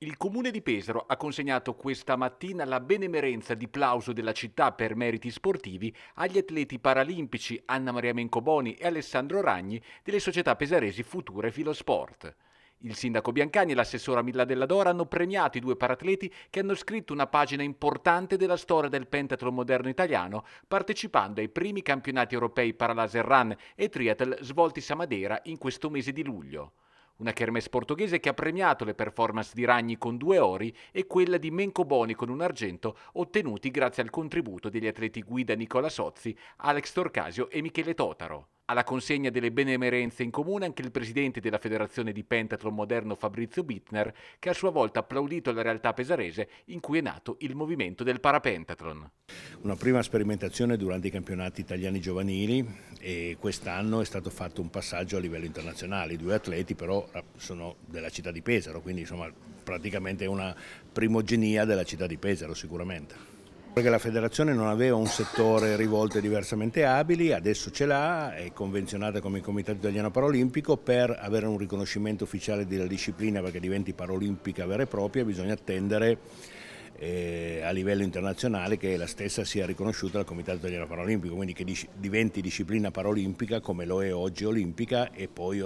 Il comune di Pesaro ha consegnato questa mattina la benemerenza di plauso della città per meriti sportivi agli atleti paralimpici Anna Maria Mencoboni e Alessandro Ragni delle società pesaresi Future Filosport. Il sindaco Biancani e l'assessora Della Dora hanno premiato i due paratleti che hanno scritto una pagina importante della storia del pentathlon moderno italiano, partecipando ai primi campionati europei Paralaser Run e Triathlon svoltisi a Madeira in questo mese di luglio una kermesse portoghese che ha premiato le performance di Ragni con due ori e quella di Menco Boni con un argento ottenuti grazie al contributo degli atleti guida Nicola Sozzi, Alex Torcasio e Michele Totaro. Alla consegna delle benemerenze in comune anche il presidente della Federazione di Pentathlon Moderno Fabrizio Bittner, che a sua volta ha applaudito la realtà pesarese in cui è nato il movimento del parapentathlon. Una prima sperimentazione durante i campionati italiani giovanili e quest'anno è stato fatto un passaggio a livello internazionale. I due atleti però eh, sono della città di Pesaro, quindi insomma praticamente è una primogenia della città di Pesaro sicuramente. Perché la federazione non aveva un settore rivolto ai diversamente abili, adesso ce l'ha, è convenzionata come Comitato Italiano Paralimpico per avere un riconoscimento ufficiale della disciplina perché diventi paralimpica vera e propria bisogna attendere eh, a livello internazionale che la stessa sia riconosciuta dal Comitato Italiano Paralimpico, quindi che diventi disciplina paralimpica come lo è oggi olimpica e poi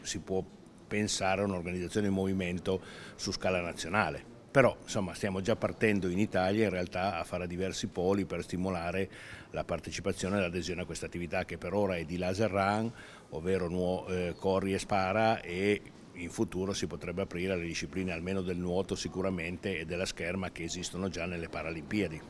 si può pensare a un'organizzazione in movimento su scala nazionale però insomma stiamo già partendo in Italia in realtà a fare diversi poli per stimolare la partecipazione e l'adesione a questa attività che per ora è di laser run, ovvero nuo, eh, corri e spara e in futuro si potrebbe aprire alle discipline almeno del nuoto sicuramente e della scherma che esistono già nelle Paralimpiadi.